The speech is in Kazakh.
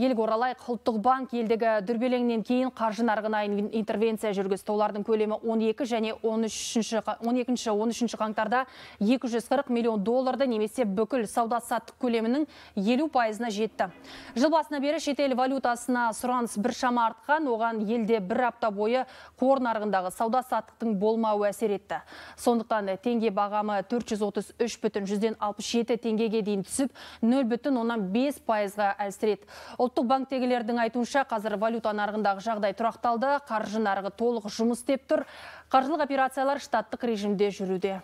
елге оралайық ұлттық банк елдегі дүрбелеңнен кейін қаржы нарығына интервенция жүргізді олардың көлемі 12 және 13 12-ші 13 қаңтарда 240 миллион долларды немесе бүкіл сауда саттық көлемінің елу пайызына жетті жыл басына бері шетел валютасына сұраныс біршама артқан оған елде бір апта бойы қор нарығындағы сауда саттықтың болмауы әсер етті сондықтан теңге бағамы 433 бүтін жүзден теңгеге дейін түсіп нөл бүтін оннан бес пайызға әлсіреді ұлттық банктегілердің айтуынша қазір валюта нарығындағы жағдай тұрақталды қаржы нарығы толық жұмыс істеп тұр қаржылық операциялар штаттық режимде жүруде